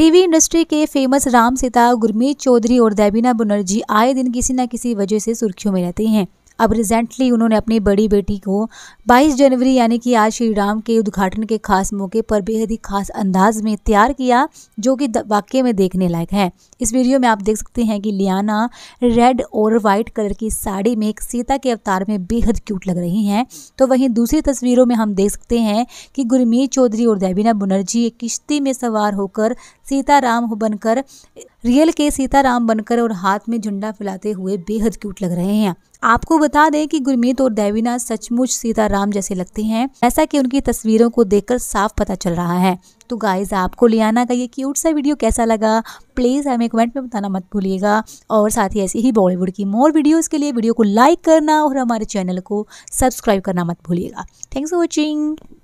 TV industry के famous Ram Sita Gurmeet Choudhary और देबीना बनर्जी आए दिन किसी न किसी वजह से सुर्खियों में रहते हैं अब रिसेंटली उन्होंने अपनी बड़ी बेटी को 22 जनवरी यानी कि आज श्री राम के उद्घाटन के खास मौके पर बेहद ही खास अंदाज में तैयार किया जो कि वाक्य में देखने लायक है इस वीडियो में आप देख सकते हैं कि लियाना रेड और वाइट कलर की साड़ी में एक सीता के अवतार में बेहद क्यूट लग रही हैं तो वहीं दूसरी तस्वीरों में हम देख सकते हैं कि गुरमीत चौधरी और देविना बुनर्जी एक किश्ती में सवार होकर सीताराम बनकर रियल के सीताराम बनकर और हाथ में झंडा फैलाते हुए बेहद क्यूट लग रहे हैं आपको बता दें कि गुरमीत और देवीना सचमुच सीताराम जैसे लगते हैं ऐसा कि उनकी तस्वीरों को देखकर साफ पता चल रहा है तो गाइज आपको लियाना का ये क्यूट सा वीडियो कैसा लगा प्लीज़ हमें कमेंट में बताना मत भूलिएगा और साथ ही ऐसी ही बॉलीवुड की मोर वीडियोज के लिए वीडियो को लाइक करना और हमारे चैनल को सब्सक्राइब करना मत भूलिएगा थैंक्स फॉर वॉचिंग